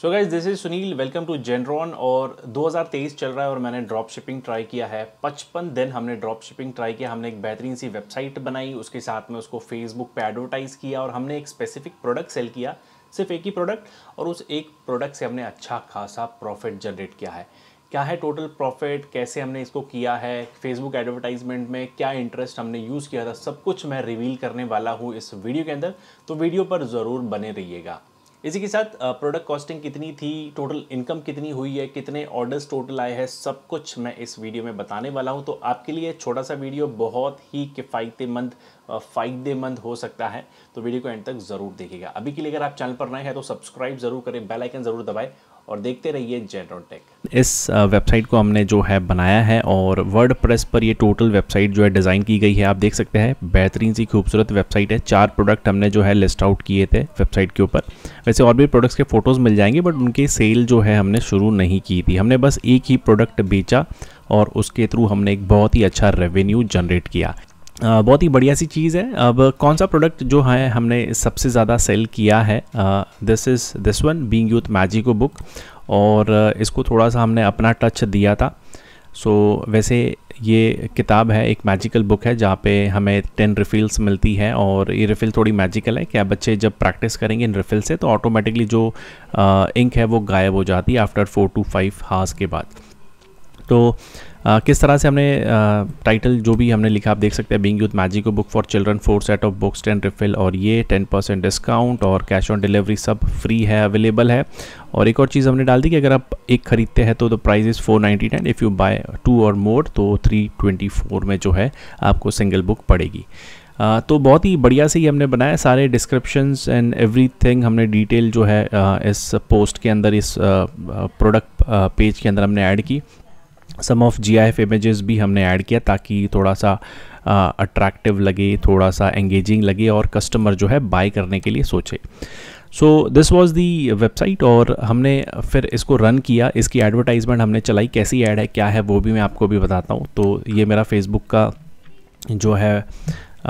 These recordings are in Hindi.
so guys this is Sunil welcome to जेनरॉन और 2023 चल रहा है और मैंने ड्रॉप शिपिंग ट्राई किया है 55 दिन हमने ड्रॉप शिपिंग ट्राई किया हमने एक बेहतरीन सी वेबसाइट बनाई उसके साथ में उसको फेसबुक पे एडवर्टाइज किया और हमने एक स्पेसिफिक प्रोडक्ट सेल किया सिर्फ एक ही प्रोडक्ट और उस एक प्रोडक्ट से हमने अच्छा खासा प्रॉफिट जनरेट किया है क्या है टोटल प्रॉफिट कैसे हमने इसको किया है फेसबुक एडवर्टाइजमेंट में क्या इंटरेस्ट हमने यूज़ किया था सब कुछ मैं रिवील करने वाला हूँ इस वीडियो के अंदर तो वीडियो पर ज़रूर बने रहिएगा इसी के साथ प्रोडक्ट कॉस्टिंग कितनी थी टोटल इनकम कितनी हुई है कितने ऑर्डर्स टोटल आए हैं सब कुछ मैं इस वीडियो में बताने वाला हूं तो आपके लिए छोटा सा वीडियो बहुत ही किफ़ायतेमंद फ़ायदेमंद हो सकता है तो वीडियो को एंड तक ज़रूर देखिएगा अभी के लिए अगर आप चैनल पर नए हैं तो सब्सक्राइब ज़रूर करें बेलाइकन ज़रूर दबाएँ और देखते रहिए जेनरोन टेक इस वेबसाइट को हमने जो है बनाया है और वर्ड प्रेस पर ये टोटल वेबसाइट जो है डिज़ाइन की गई है आप देख सकते हैं बेहतरीन सी खूबसूरत वेबसाइट है चार प्रोडक्ट हमने जो है लिस्ट आउट किए थे वेबसाइट के ऊपर वैसे और भी प्रोडक्ट्स के फ़ोटोज़ मिल जाएंगे बट उनकी सेल जो है हमने शुरू नहीं की थी हमने बस एक ही प्रोडक्ट बेचा और उसके थ्रू हमने एक बहुत ही अच्छा रेवेन्यू जनरेट किया बहुत ही बढ़िया सी चीज़ है अब कौन सा प्रोडक्ट जो है हमने सबसे ज़्यादा सेल किया है this is this one being youth magico book और इसको थोड़ा सा हमने अपना टच दिया था सो so, वैसे ये किताब है एक मैजिकल बुक है जहाँ पे हमें टेन रिफिल्स मिलती है और ये रिफ़िल थोड़ी मैजिकल है क्या बच्चे जब प्रैक्टिस करेंगे इन रिफ़िल से तो ऑटोमेटिकली जो आ, इंक है वो गायब हो जाती है after four two five hours के बाद तो आ, किस तरह से हमने आ, टाइटल जो भी हमने लिखा आप देख सकते हैं बिंग यूथ को book for children four set of books ten refill और ये टेन परसेंट डिस्काउंट और कैश ऑन डिलीवरी सब फ्री है अवेलेबल है और एक और चीज़ हमने डाल दी कि अगर आप एक ख़रीदते हैं तो the price is four ninety nine if you buy two और मोर तो थ्री ट्वेंटी फोर में जो है आपको सिंगल बुक पड़ेगी Uh, तो बहुत ही बढ़िया से ही हमने बनाया सारे डिस्क्रिप्शंस एंड एवरीथिंग हमने डिटेल जो है uh, इस पोस्ट के अंदर इस प्रोडक्ट पेज के अंदर हमने ऐड की some of G I F images भी हमने ऐड किया ताकि थोड़ा सा अट्रैक्टिव लगे थोड़ा सा एंगेजिंग लगे और कस्टमर जो है बाय करने के लिए सोचे so this was the website और हमने फिर इसको रन किया इसकी एडवर्टाइजमेंट हमने चलाई कैसी ऐड है क्या है वो भी मैं आपको भी बताता हूँ तो ये मेरा फेसबुक का जो है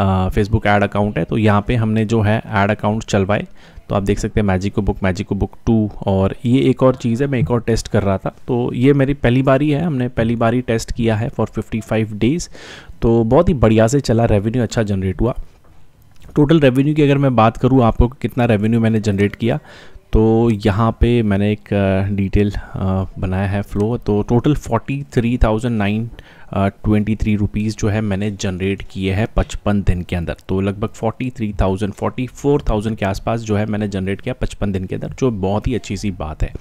फेसबुक एड अकाउंट है तो यहाँ पे हमने जो है एड अकाउंट चलवाए तो आप देख सकते हैं magico book magico book two और ये एक और चीज़ है मैं एक और टेस्ट कर रहा था तो ये मेरी पहली बारी है हमने पहली बारी टेस्ट किया है फॉर 55 डेज़ तो बहुत ही बढ़िया से चला रेवेन्यू अच्छा जनरेट हुआ टोटल रेवेन्यू की अगर मैं बात करूँ आपको कितना रेवेन्यू मैंने जनरेट किया तो यहाँ पे मैंने एक डिटेल बनाया है फ्लो तो total forty three thousand nine twenty three rupees जो है मैंने जनरेट किए हैं पचपन दिन के अंदर तो लगभग forty three thousand forty four thousand के आसपास जो है मैंने जनरेट किया पचपन दिन के अंदर जो बहुत ही अच्छी सी बात है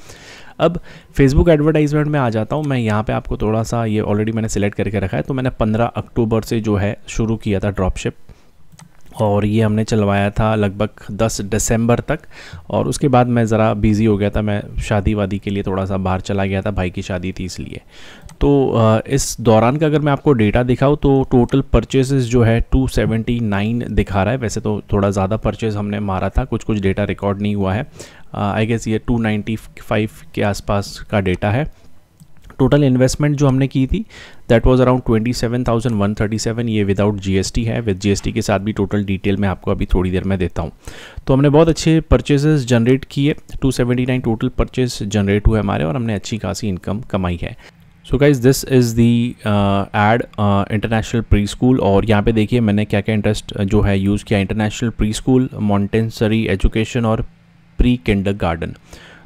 अब फेसबुक एडवर्टाइजमेंट में आ जाता हूँ मैं यहाँ पे आपको थोड़ा सा ये ऑलरेडी मैंने सेलेक्ट करके रखा है तो मैंने पंद्रह अक्टूबर से जो है शुरू किया था ड्रॉपशिप और ये हमने चलवाया था लगभग 10 दिसंबर तक और उसके बाद मैं ज़रा बिज़ी हो गया था मैं शादी वादी के लिए थोड़ा सा बाहर चला गया था भाई की शादी थी इसलिए तो इस दौरान का अगर मैं आपको डेटा दिखाऊँ तो टोटल परचेजेस जो है 279 दिखा रहा है वैसे तो थोड़ा ज़्यादा परचेज़ हमने मारा था कुछ कुछ डेटा रिकॉर्ड नहीं हुआ है आई गेस ये टू के आसपास का डेटा है टोटल इन्वेस्टमेंट जो हमने की थी that was around twenty seven thousand one thirty seven ये विदाउट जीएसटी है विद जीएसटी के साथ भी टोटल डिटेल मैं आपको अभी थोड़ी देर में देता हूँ तो हमने बहुत अच्छे परचेजेस जनरेट किए two seventy nine total purchase generate हुए हमारे और हमने अच्छी खासी इनकम कमाई है so guys this is the ad international preschool और यहाँ पे देखिए मैंने क्या क्या इंटरेस्ट जो है यूज़ किया international preschool Montessori education और प्री किंडर गार्डन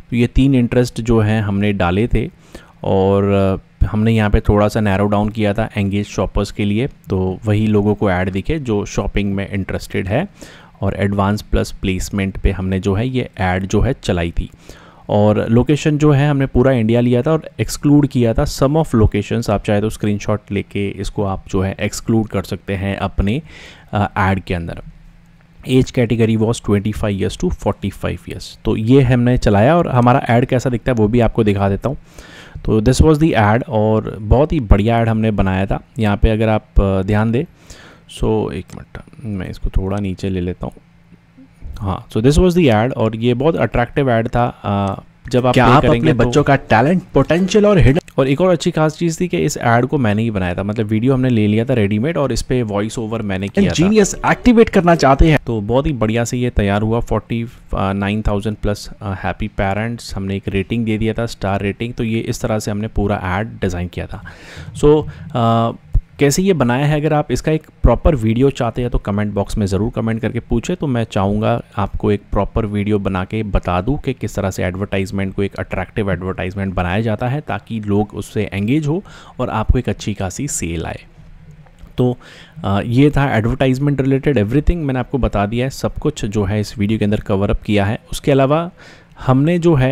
तो ये तीन इंटरेस्ट जो हैं हमने डाले थे और हमने यहाँ पे थोड़ा सा नैरो डाउन किया था एंगेज शॉपर्स के लिए तो वही लोगों को ऐड दिखे जो शॉपिंग में इंटरेस्टेड है और एडवांस प्लस प्लेसमेंट पे हमने जो है ये ऐड जो है चलाई थी और लोकेशन जो है हमने पूरा इंडिया लिया था और एक्सक्लूड किया था सम ऑफ लोकेशंस आप चाहे तो स्क्रीनशॉट लेके इसको आप जो है एक्सक्लूड कर सकते हैं अपने ऐड के अंदर age category was 25 five years to 45 five years तो ये हमने चलाया और हमारा ऐड कैसा दिखता है वो भी आपको दिखा देता हूँ तो दिस वॉज दी एड और बहुत ही बढ़िया एड हमने बनाया था यहाँ पे अगर आप ध्यान दें सो so, एक मिनट मैं इसको थोड़ा नीचे ले लेता हूँ हाँ so this was the ad और ये बहुत अट्रैक्टिव एड था आ, जब आप, क्या आप अपने तो... बच्चों का टैलेंट पोटेंशियल और हिडन और एक और अच्छी खास चीज़ थी कि इस एड को मैंने ही बनाया था मतलब वीडियो हमने ले लिया था रेडीमेड और इस पर वॉइस ओवर मैंने किया जीनियस एक्टिवेट करना चाहते हैं तो बहुत ही बढ़िया से ये तैयार हुआ forty nine thousand plus happy parents हमने एक रेटिंग दे दिया था स्टार रेटिंग तो ये इस तरह से हमने पूरा एड डिज़ाइन किया था सो so, uh, कैसे ये बनाया है अगर आप इसका एक प्रॉपर वीडियो चाहते हैं तो कमेंट बॉक्स में ज़रूर कमेंट करके पूछे तो मैं चाहूँगा आपको एक प्रॉपर वीडियो बना के बता दूँ कि किस तरह से एडवर्टाइजमेंट को एक अट्रैक्टिव एडवर्टाइजमेंट बनाया जाता है ताकि लोग उससे एंगेज हो और आपको एक अच्छी खासी सेल आए तो ये था एडवर्टाइजमेंट रिलेटेड एवरीथिंग मैंने आपको बता दिया है सब कुछ जो है इस वीडियो के अंदर कवर अप किया है उसके अलावा हमने जो है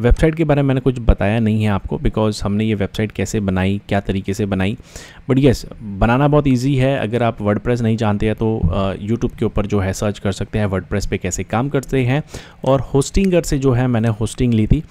वेबसाइट के बारे में मैंने कुछ बताया नहीं है आपको बिकॉज हमने ये वेबसाइट कैसे बनाई क्या तरीके से बनाई बट येस बनाना बहुत ईजी है अगर आप वर्ड नहीं जानते हैं तो यूट्यूब के ऊपर जो है सर्च कर सकते हैं वर्ड पे कैसे काम करते हैं और होस्टिंगर से जो है मैंने होस्टिंग ली थी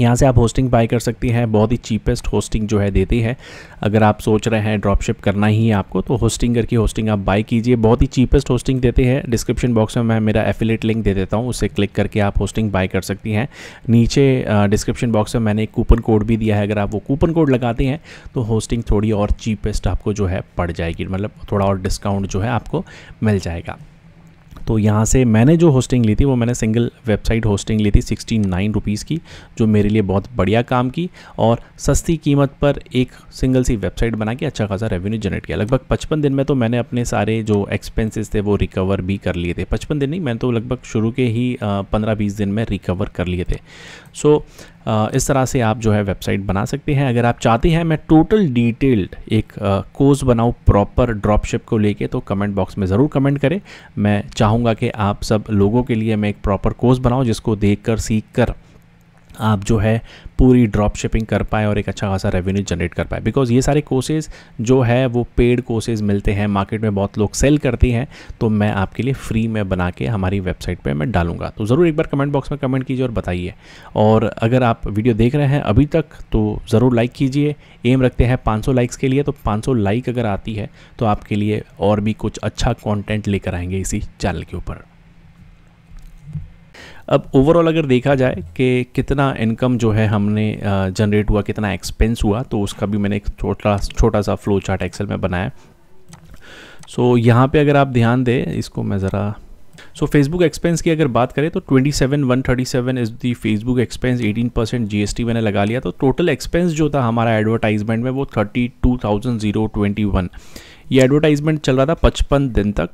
यहाँ से आप होस्टिंग बाय कर सकती हैं बहुत ही चीपेस्ट होस्टिंग जो है देती है अगर आप सोच रहे हैं ड्रॉपशिप करना ही है आपको तो होस्टिंग करके होस्टिंग आप बाय कीजिए बहुत ही चीपेस्ट होस्टिंग देते हैं डिस्क्रिप्शन बॉक्स में मैं मेरा एफिलेट लिंक दे देता हूँ उसे क्लिक करके आप होस्टिंग बाय कर सकती हैं नीचे डिस्क्रिप्शन बॉक्स में मैंने एक कूपन कोड भी दिया है अगर आप वो कूपन कोड लगाते हैं तो होस्टिंग थोड़ी और चीपेस्ट आपको जो है पड़ जाएगी मतलब थोड़ा और डिस्काउंट जो है आपको मिल जाएगा तो यहाँ से मैंने जो होस्टिंग ली थी वो मैंने सिंगल वेबसाइट होस्टिंग ली थी सिक्सटी नाइन रुपीज़ की जो मेरे लिए बहुत बढ़िया काम की और सस्ती कीमत पर एक सिंगल सी वेबसाइट बना के अच्छा खासा रेवेन्यू जनरेट किया लगभग पचपन दिन में तो मैंने अपने सारे जो एक्सपेंसेस थे वो रिकवर भी कर लिए थे पचपन दिन नहीं मैंने तो लगभग शुरू के ही पंद्रह बीस दिन में रिकवर कर लिए थे सो so, इस तरह से आप जो है वेबसाइट बना सकते हैं अगर आप चाहते हैं मैं टोटल डिटेल्ड एक कोर्स बनाऊँ प्रॉपर ड्रॉपशिप को लेके तो कमेंट बॉक्स में ज़रूर कमेंट करें मैं चाहूँगा कि आप सब लोगों के लिए मैं एक प्रॉपर कोर्स बनाऊँ जिसको देख कर सीख कर आप जो है पूरी ड्रॉप शिपिंग कर पाए और एक अच्छा खासा रेवेन्यू जनरेट कर पाए बिकॉज ये सारे कोर्सेज जो है वो पेड कोर्सेज मिलते हैं मार्केट में बहुत लोग सेल करती हैं तो मैं आपके लिए फ्री में बना के हमारी वेबसाइट पे मैं डालूंगा तो ज़रूर एक बार कमेंट बॉक्स में कमेंट कीजिए और बताइए और अगर आप वीडियो देख रहे हैं अभी तक तो ज़रूर लाइक कीजिए एम रखते हैं पाँच लाइक्स के लिए तो पाँच लाइक अगर आती है तो आपके लिए और भी कुछ अच्छा कॉन्टेंट लेकर आएंगे इसी चैनल के ऊपर अब ओवरऑल अगर देखा जाए कि कितना इनकम जो है हमने जनरेट हुआ कितना एक्सपेंस हुआ तो उसका भी मैंने एक छोटा छोटा सा फ्लो चार्ट एक्सेल में बनाया सो so, यहाँ पे अगर आप ध्यान दें इसको मैं ज़रा सो फेसबुक एक्सपेंस की अगर बात करें तो twenty seven one thirty seven is the Facebook expense eighteen percent G S T मैंने लगा लिया तो टोटल एक्सपेंस जो था हमारा एडवर्टाइजमेंट में वो thirty two thousand zero twenty one ये एडवर्टाइजमेंट चल रहा था पचपन दिन तक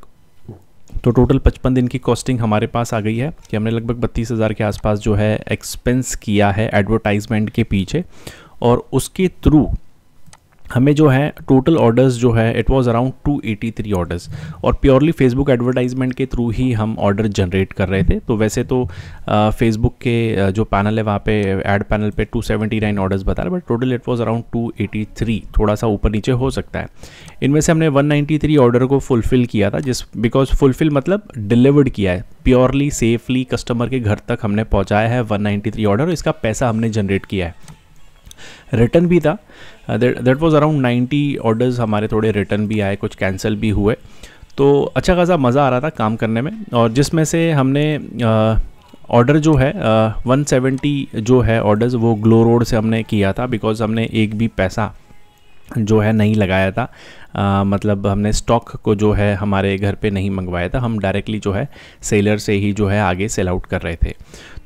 तो टोटल पचपन दिन की कॉस्टिंग हमारे पास आ गई है कि हमने लगभग बत्तीस हज़ार के आसपास जो है एक्सपेंस किया है एडवर्टाइजमेंट के पीछे और उसके थ्रू हमें जो है टोटल ऑर्डर्स जो है इट वाज अराउंड 283 ऑर्डर्स और प्योरली फेसबुक एडवर्टाइजमेंट के थ्रू ही हम ऑर्डर जनरेट कर रहे थे तो वैसे तो फेसबुक के जो पैनल है वहाँ पे एड पैनल पे 279 ऑर्डर्स बता रहे but total it was around 283 थोड़ा सा ऊपर नीचे हो सकता है इनमें से हमने 193 ऑर्डर को फुलफ़िल किया था जिस बिकॉज फुलफ़िल मतलब डिलीवर्ड किया है प्योरली सेफली कस्टमर के घर तक हमने पहुँचाया है वन ऑर्डर और इसका पैसा हमने जनरेट किया है रिटर्न भी था that was around ninety orders हमारे थोड़े रिटर्न भी आए कुछ कैंसिल भी हुए तो अच्छा खासा मज़ा आ रहा था काम करने में और जिसमें से हमने ऑर्डर uh, जो है वन uh, सेवेंटी जो है ऑर्डर्स वो ग्लो रोड से हमने किया था बिकॉज़ हमने एक भी पैसा जो है नहीं लगाया था आ, मतलब हमने स्टॉक को जो है हमारे घर पे नहीं मंगवाया था हम डायरेक्टली जो है सेलर से ही जो है आगे सेल आउट कर रहे थे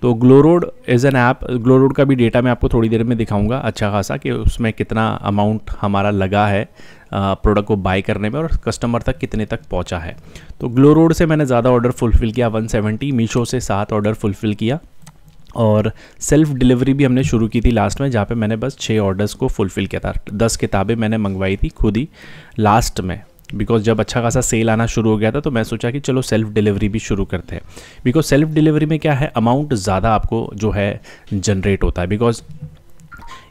तो Glowroad is an app Glowroad का भी डेटा मैं आपको थोड़ी देर में दिखाऊंगा अच्छा खासा कि उसमें कितना अमाउंट हमारा लगा है प्रोडक्ट को बाय करने में और कस्टमर तक कितने तक पहुँचा है तो ग्लोरोड से मैंने ज़्यादा ऑर्डर फुलफ़िल किया वन मीशो से सात ऑर्डर फुलफ़िल किया और सेल्फ डिलीवरी भी हमने शुरू की थी लास्ट में जहाँ पे मैंने बस छः ऑर्डर्स को फुलफ़िल किया था दस किताबें मैंने मंगवाई थी खुद ही लास्ट में बिकॉज जब अच्छा खासा सेल आना शुरू हो गया था तो मैं सोचा कि चलो सेल्फ़ डिलीवरी भी शुरू करते हैं बिकॉज सेल्फ़ डिलीवरी में क्या है अमाउंट ज़्यादा आपको जो है जनरेट होता है बिकॉज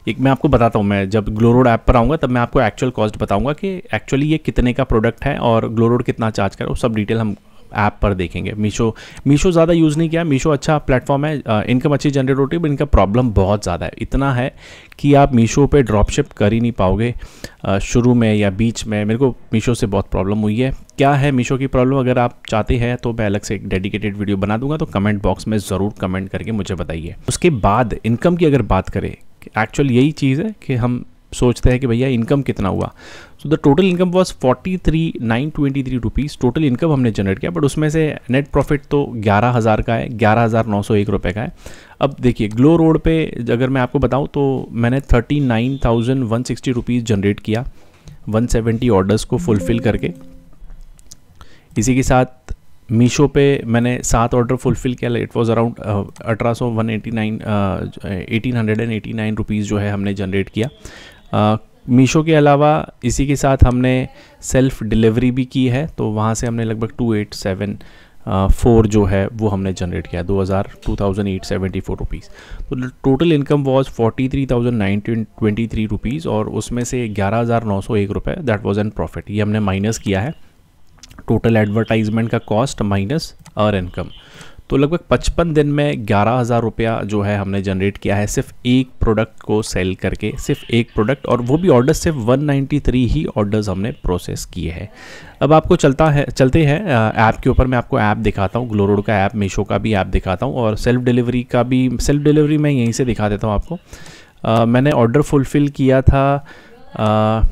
एक मैं आपको बताता हूँ मैं जब ग्लोरोड ऐप पर आऊँगा तब मैं आपको एक्चुअल कॉस्ट बताऊँगा कि एक्चुअली ये कितने का प्रोडक्ट है और ग्लोरोड कितना चार्ज करो सब डिटेल हम ऐप पर देखेंगे मीशो मीशो ज़्यादा यूज़ नहीं किया मीशो अच्छा प्लेटफॉर्म है इनकम अच्छी जनरेट होती है इनका प्रॉब्लम बहुत ज़्यादा है इतना है कि आप मीशो पे ड्रॉपशिप कर ही नहीं पाओगे शुरू में या बीच में मेरे को मीशो से बहुत प्रॉब्लम हुई है क्या है मीशो की प्रॉब्लम अगर आप चाहते हैं तो मैं अलग से एक डेडिकेटेड वीडियो बना दूंगा तो कमेंट बॉक्स में ज़रूर कमेंट करके मुझे बताइए उसके बाद इनकम की अगर बात करें एक्चुअल यही चीज़ है कि हम सोचते हैं कि भैया इनकम कितना हुआ so the total income was forty three nine twenty three rupees total income हमने जनरेट किया बट उसमें से नेट प्रॉफिट तो ग्यारह हज़ार का है ग्यारह हज़ार नौ सौ एक रुपये का है अब देखिए ग्लो रोड पे अगर मैं आपको बताऊँ तो मैंने thirty nine thousand one sixty rupees generate किया वन सेवेंटी ऑर्डर्स को फुलफ़िल करके इसी के साथ मीशो पे मैंने सात ऑर्डर फुलफ़िल किया इट वाज अराउंड अठारह सौ one eighty nine eighteen hundred and eighty nine rupees जो है हमने जनरेट किया मीशो के अलावा इसी के साथ हमने सेल्फ डिलीवरी भी की है तो वहाँ से हमने लगभग टू एट सेवन फोर जो है वो हमने जनरेट किया दो हज़ार two thousand eight seventy four rupees तो total income was forty three thousand nineteen twenty three rupees और उसमें से ग्यारह हज़ार नौ सौ एक रुपये दैट वॉज एन प्रॉफिट ये हमने माइनस किया है टोटल एडवर्टाइजमेंट का कॉस्ट माइनस अर इनकम तो लगभग 55 दिन में ग्यारह हज़ार रुपया जो है हमने जनरेट किया है सिर्फ एक प्रोडक्ट को सेल करके सिर्फ एक प्रोडक्ट और वो भी ऑर्डर सिर्फ 193 ही ऑर्डर्स हमने प्रोसेस किए हैं अब आपको चलता है चलते हैं ऐप के ऊपर मैं आपको ऐप दिखाता हूँ ग्लोरोड का ऐप मीशो का भी ऐप दिखाता हूँ और सेल्फ डिलीवरी का भी सेल्फ डिलीवरी मैं यहीं से दिखा देता हूँ आपको आ, मैंने ऑर्डर फुलफ़िल किया था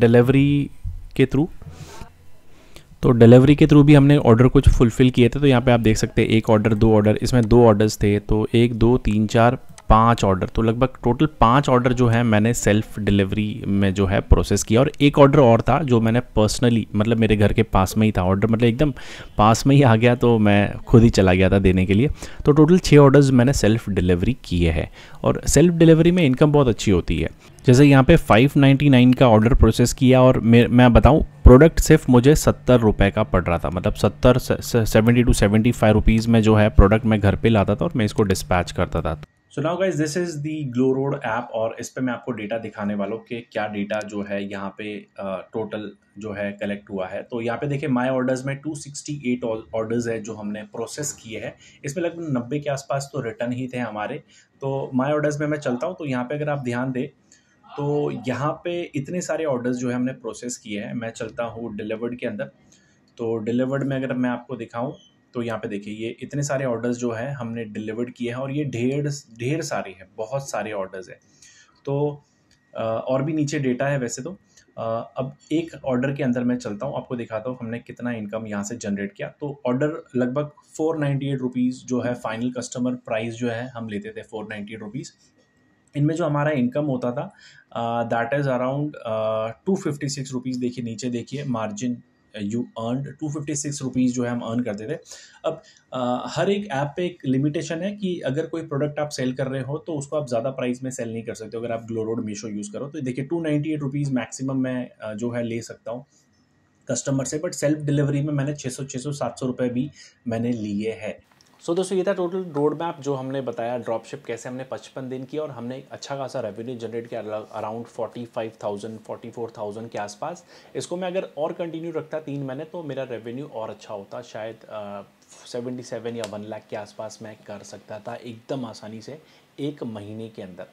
डिलीवरी के थ्रू तो डिलीवरी के थ्रू भी हमने ऑर्डर कुछ फुलफ़िल किए थे तो यहाँ पे आप देख सकते हैं एक ऑर्डर दो ऑर्डर इसमें दो ऑर्डर्स थे तो एक दो तीन चार पांच ऑर्डर तो लगभग टोटल पांच ऑर्डर जो है मैंने सेल्फ डिलीवरी में जो है प्रोसेस किया और एक ऑर्डर और था जो मैंने पर्सनली मतलब मेरे घर के पास में ही था ऑर्डर मतलब एकदम पास में ही आ गया तो मैं खुद ही चला गया था देने के लिए तो टोटल छः ऑर्डर्स मैंने सेल्फ डिलीवरी किए हैं और सेल्फ डिलीवरी में इनकम बहुत अच्छी होती है जैसे यहाँ पे 599 का ऑर्डर प्रोसेस किया और मैं बताऊँ प्रोडक्ट सिर्फ मुझे सत्तर रुपये का पड़ रहा था मतलब सत्तर seventy two seventy five rupees में जो है प्रोडक्ट मैं घर पे लाता था और मैं इसको डिस्पैच करता था so now guys this is the Glowroad app और इस पर मैं आपको डेटा दिखाने वाला हूँ कि क्या डेटा जो है यहाँ पे टोटल जो है कलेक्ट हुआ है तो यहाँ पे देखिए माय ऑर्डर्स में 268 ऑर्डर्स है जो हमने प्रोसेस किए हैं इसमें लगभग नब्बे के आसपास तो रिटर्न ही थे हमारे तो माय ऑर्डर्स में मैं चलता हूँ तो यहाँ पे अगर आप ध्यान दें तो यहाँ पे इतने सारे ऑर्डर्स जो है हमने प्रोसेस किए हैं मैं चलता हूँ डिलीवर्ड के अंदर तो डिलीवर्ड में अगर मैं आपको दिखाऊँ तो यहाँ पे देखिए ये इतने सारे ऑर्डर्स जो है हमने डिलीवर्ड किए हैं और ये ढेर ढेर सारे हैं बहुत सारे ऑर्डर्स हैं तो और भी नीचे डेटा है वैसे तो अब एक ऑर्डर के अंदर मैं चलता हूँ आपको दिखाता हूँ हमने कितना इनकम यहाँ से जनरेट किया तो ऑर्डर लगभग फोर नाइन्टी एट रुपीज़ जो है फाइनल कस्टमर प्राइस जो है हम लेते थे फोर नाइन्टी एट रुपीज़ इनमें जो हमारा इनकम होता था that is around two fifty six rupees देखिए नीचे देखिए margin you earn two fifty six rupees जो है हम अर्न करते थे अब uh, हर एक ऐप पे एक लिमिटेशन है कि अगर कोई प्रोडक्ट आप सेल कर रहे हो तो उसको आप ज़्यादा प्राइस में सेल नहीं कर सकते अगर आप ग्लोरोड मीशो यूज़ करो तो देखिए two ninety eight rupees maximum मैं uh, जो है ले सकता हूँ कस्टमर से बट सेल्फ डिलीवरी में मैंने छः छः सौ सौ सात सौ रुपये भी मैंने लिए हैं सो दोस्तों ये था टोटल रोड मैप जो हमने बताया ड्रॉप शिप कैसे हमने 55 दिन किया और हमने एक अच्छा खासा रेवेन्यू जनरेट किया अराउंड 45,000 44,000 के आसपास इसको मैं अगर और कंटिन्यू रखता तीन महीने तो मेरा रेवेन्यू और अच्छा होता शायद सेवेंटी सेवन या वन लाख के आसपास मैं कर सकता था एकदम आसानी से एक महीने के अंदर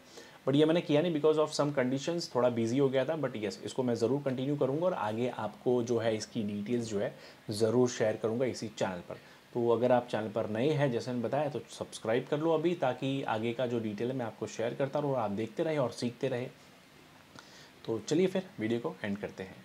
बट ये मैंने किया नहीं बिकॉज ऑफ सम कंडीशन थोड़ा बिजी हो गया था बट येस इसको मैं ज़रूर कंटिन्यू करूँगा और आगे आपको जो है इसकी डिटेल्स जो है ज़रूर शेयर करूँगा इसी चैनल पर तो अगर आप चैनल पर नए हैं जैसे मैंने बताया तो सब्सक्राइब कर लो अभी ताकि आगे का जो डिटेल है मैं आपको शेयर करता रहूँ और आप देखते रहे और सीखते रहे तो चलिए फिर वीडियो को एंड करते हैं